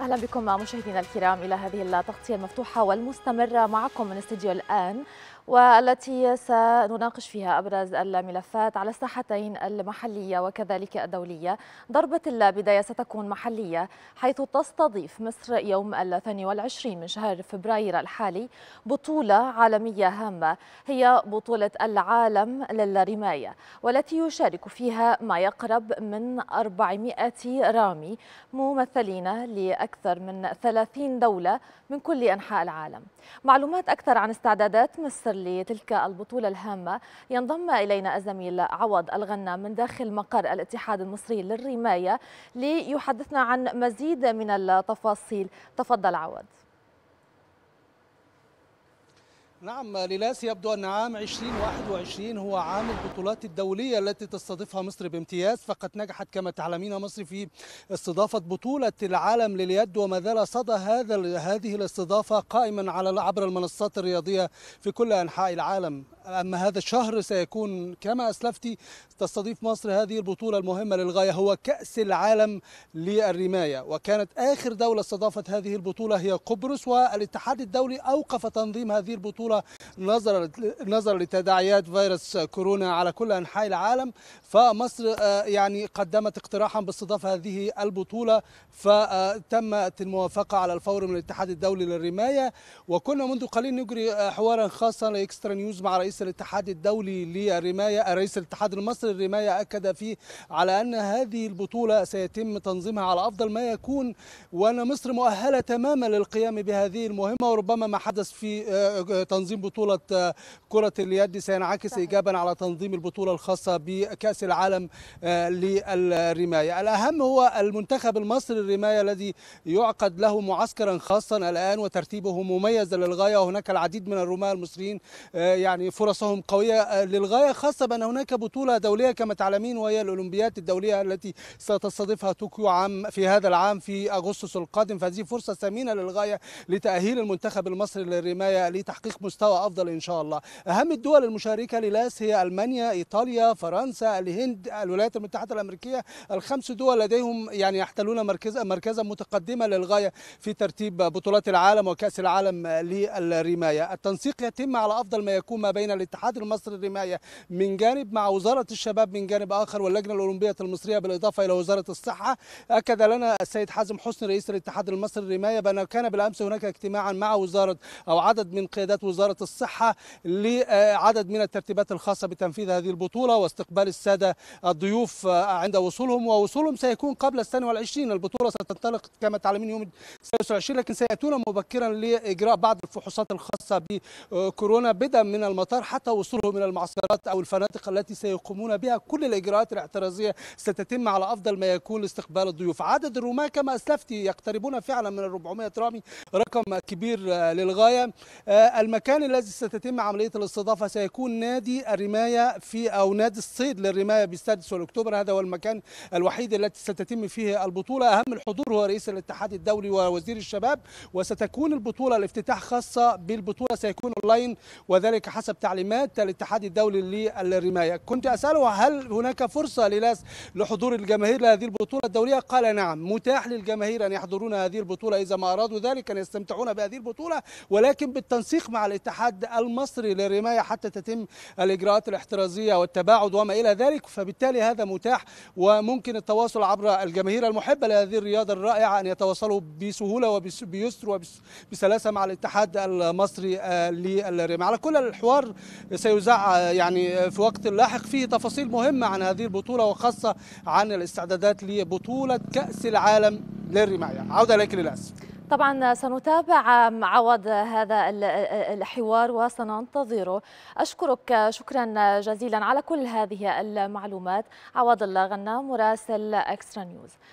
اهلا بكم مشاهدينا الكرام الى هذه التغطيه المفتوحه والمستمره معكم من استديو الان والتي سنناقش فيها أبرز الملفات على الساحتين المحلية وكذلك الدولية ضربة البداية ستكون محلية حيث تستضيف مصر يوم الثاني والعشرين من شهر فبراير الحالي بطولة عالمية هامة هي بطولة العالم للرماية والتي يشارك فيها ما يقرب من 400 رامي ممثلين لأكثر من 30 دولة من كل أنحاء العالم معلومات أكثر عن استعدادات مصر لتلك البطولة الهامة ينضم إلينا الزميل عوض الغنا من داخل مقر الاتحاد المصري للرماية ليحدثنا عن مزيد من التفاصيل تفضل عوض نعم ليلاس يبدو أن عام 2021 هو عام البطولات الدولية التي تستضيفها مصر بامتياز فقد نجحت كما تعلمين مصر في استضافة بطولة العالم لليد وما زال صدى هذا هذه الاستضافة قائما على عبر المنصات الرياضية في كل أنحاء العالم أما هذا الشهر سيكون كما أسلفتي تستضيف مصر هذه البطولة المهمة للغاية هو كأس العالم للرماية وكانت آخر دولة استضافت هذه البطولة هي قبرص والاتحاد الدولي أوقف تنظيم هذه البطولة نظرا نظرا لتداعيات فيروس كورونا على كل أنحاء العالم فمصر آه، يعني قدمت اقتراحا باستضافة هذه البطولة فتمت الموافقة على الفور من الاتحاد الدولي للرماية وكنا منذ قليل نجري آه، حوارا خاصا لإكسترا نيوز مع رئيس رئيس الاتحاد الدولي للرماية رئيس الاتحاد المصري للرماية أكد فيه على أن هذه البطولة سيتم تنظيمها على أفضل ما يكون وأن مصر مؤهلة تماما للقيام بهذه المهمة وربما ما حدث في آه، تنظيم بطولة آه، كرة اليد سينعكس إيجابا على تنظيم البطولة الخاصة بكأس العالم آه، للرماية الأهم هو المنتخب المصري للرماية الذي يعقد له معسكرا خاصا الآن وترتيبه مميز للغاية وهناك العديد من الرماة المصريين يعني فرق فرصهم قوية آه، للغاية خاصة بأن هناك بطولة دولية كما تعلمين وهي الأولمبيات الدولية التي ستستضيفها طوكيو عام في هذا العام في أغسطس القادم فهذه فرصة ثمينة للغاية لتأهيل المنتخب المصري للرماية لتحقيق مستوى أفضل إن شاء الله أهم الدول المشاركة للاس هي ألمانيا إيطاليا فرنسا الهند الولايات المتحدة الأمريكية الخمس دول لديهم يعني يحتلون مركز مركزا متقدمة للغاية في ترتيب بطولات العالم وكأس العالم للرماية التنسيق يتم على أفضل ما يكون ما بين الاتحاد المصري للرماية من جانب مع وزارة الشباب من جانب آخر واللجنة الأولمبية المصرية بالإضافة إلى وزارة الصحة أكد لنا السيد حازم حسني رئيس الاتحاد المصري للرماية بأن كان بالأمس هناك اجتماعا مع وزارة أو عدد من قيادات وزارة الصحة لعدد من الترتيبات الخاصة بتنفيذ هذه البطولة واستقبال السادة الضيوف عند وصولهم ووصولهم سيكون قبل السنة والعشرين البطولة ستنطلق كما تعلمين يوم 26 لكن سيأتون مبكرا لإجراء بعض الفحوصات الخاصة بكورونا بدءا من المطار المطار حتى وصولهم إلى المعسكرات أو الفنادق التي سيقومون بها كل الإجراءات الاحترازية ستتم على أفضل ما يكون لاستقبال الضيوف عدد الرماة كما أسلفت يقتربون فعلا من 400 رامي رقم كبير للغاية آه، المكان الذي ستتم عملية الاستضافة سيكون نادي الرماية في أو نادي الصيد للرماية بالسادس اكتوبر هذا هو المكان الوحيد الذي ستتم فيه البطولة أهم الحضور هو رئيس الاتحاد الدولي ووزير الشباب وستكون البطولة الافتتاح خاصة بالبطولة سيكون أونلاين وذلك حسب تعليمات الاتحاد الدولي للرماية كنت أسأله هل هناك فرصة للاس لحضور الجماهير لهذه البطولة الدولية قال نعم متاح للجماهير أن يحضرون هذه البطولة إذا ما أرادوا ذلك أن يستمتعون بهذه البطولة ولكن بالتنسيق مع الاتحاد المصري للرماية حتى تتم الإجراءات الاحترازية والتباعد وما إلى ذلك فبالتالي هذا متاح وممكن التواصل عبر الجماهير المحبة لهذه الرياضة الرائعة أن يتواصلوا بسهولة وبيسر وبسلاسة مع الاتحاد المصري آه، للرماية على كل الحوار سيذاع يعني في وقت لاحق فيه تفاصيل مهمة عن هذه البطولة وخاصة عن الاستعدادات لبطولة كأس العالم للرماية عودة إليك للأسف طبعا سنتابع عوض هذا الحوار وسننتظره أشكرك شكرا جزيلا على كل هذه المعلومات عوض الله الغنام مراسل أكسترا نيوز